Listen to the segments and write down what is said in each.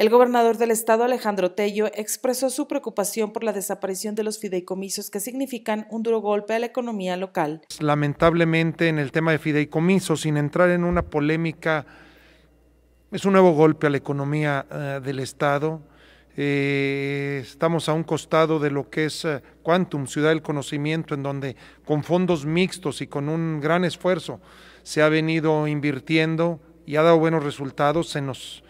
El gobernador del estado, Alejandro Tello, expresó su preocupación por la desaparición de los fideicomisos que significan un duro golpe a la economía local. Lamentablemente en el tema de fideicomisos, sin entrar en una polémica, es un nuevo golpe a la economía eh, del estado. Eh, estamos a un costado de lo que es eh, Quantum, Ciudad del Conocimiento, en donde con fondos mixtos y con un gran esfuerzo se ha venido invirtiendo y ha dado buenos resultados. Se nos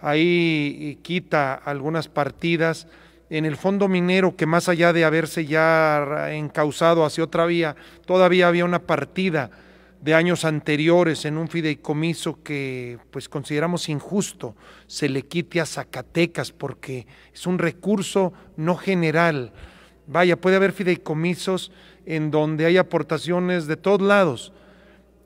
ahí quita algunas partidas en el fondo minero que más allá de haberse ya encausado hacia otra vía, todavía había una partida de años anteriores en un fideicomiso que pues consideramos injusto se le quite a Zacatecas porque es un recurso no general. Vaya, puede haber fideicomisos en donde hay aportaciones de todos lados,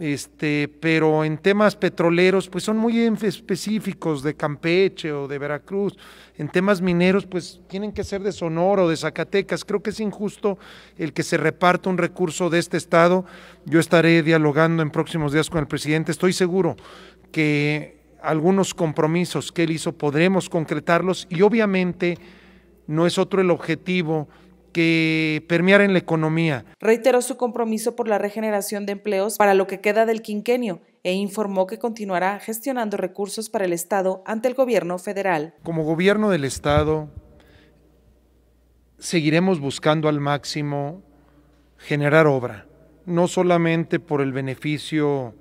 este, pero en temas petroleros, pues son muy específicos de Campeche o de Veracruz. En temas mineros, pues tienen que ser de Sonora o de Zacatecas. Creo que es injusto el que se reparta un recurso de este estado. Yo estaré dialogando en próximos días con el presidente. Estoy seguro que algunos compromisos que él hizo podremos concretarlos y obviamente no es otro el objetivo que permear en la economía. Reiteró su compromiso por la regeneración de empleos para lo que queda del quinquenio e informó que continuará gestionando recursos para el Estado ante el gobierno federal. Como gobierno del Estado, seguiremos buscando al máximo generar obra, no solamente por el beneficio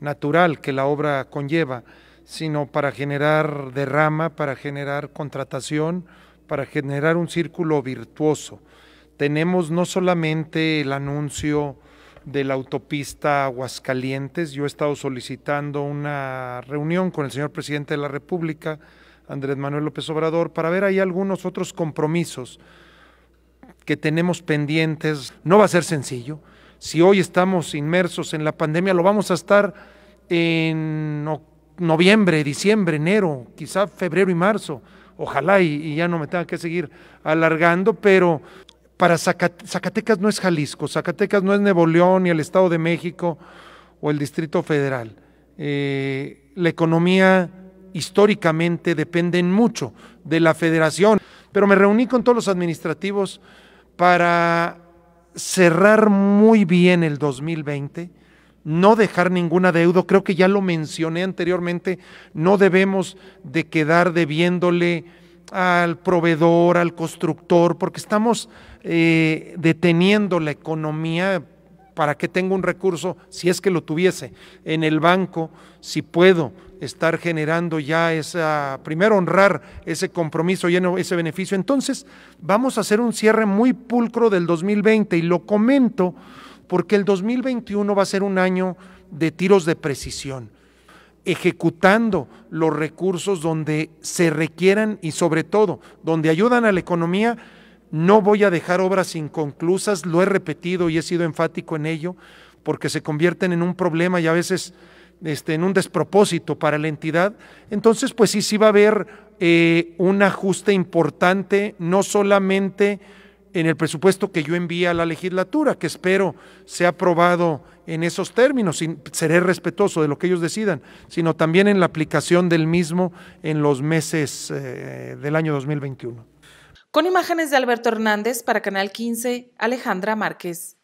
natural que la obra conlleva, sino para generar derrama, para generar contratación, para generar un círculo virtuoso. Tenemos no solamente el anuncio de la autopista Aguascalientes, yo he estado solicitando una reunión con el señor presidente de la República, Andrés Manuel López Obrador, para ver ahí algunos otros compromisos que tenemos pendientes. No va a ser sencillo. Si hoy estamos inmersos en la pandemia, lo vamos a estar en noviembre, diciembre, enero, quizá febrero y marzo. Ojalá y, ya no me tenga que seguir alargando, pero para Zacatecas no es Jalisco, Zacatecas no es Nuevo León, ni el Estado de México o el Distrito Federal. Eh, la economía históricamente depende mucho de la federación, pero me reuní con todos los administrativos para cerrar muy bien el 2020 no dejar ningún deuda. creo que ya lo mencioné anteriormente, no debemos de quedar debiéndole al proveedor, al constructor, porque estamos eh, deteniendo la economía para que tenga un recurso, si es que lo tuviese, en el banco, si puedo estar generando ya esa, primero honrar ese compromiso y ese beneficio. Entonces, vamos a hacer un cierre muy pulcro del 2020 y lo comento porque el 2021 va a ser un año de tiros de precisión, ejecutando los recursos donde se requieran y sobre todo donde ayudan a la economía. No voy a dejar obras inconclusas, lo he repetido y he sido enfático en ello, porque se convierten en un problema y a veces este, en un despropósito para la entidad. Entonces, pues sí, sí va a haber eh, un ajuste importante, no solamente en el presupuesto que yo envía a la legislatura, que espero sea aprobado en esos términos, y seré respetuoso de lo que ellos decidan, sino también en la aplicación del mismo en los meses eh, del año 2021. Con imágenes de Alberto Hernández para Canal 15, Alejandra Márquez.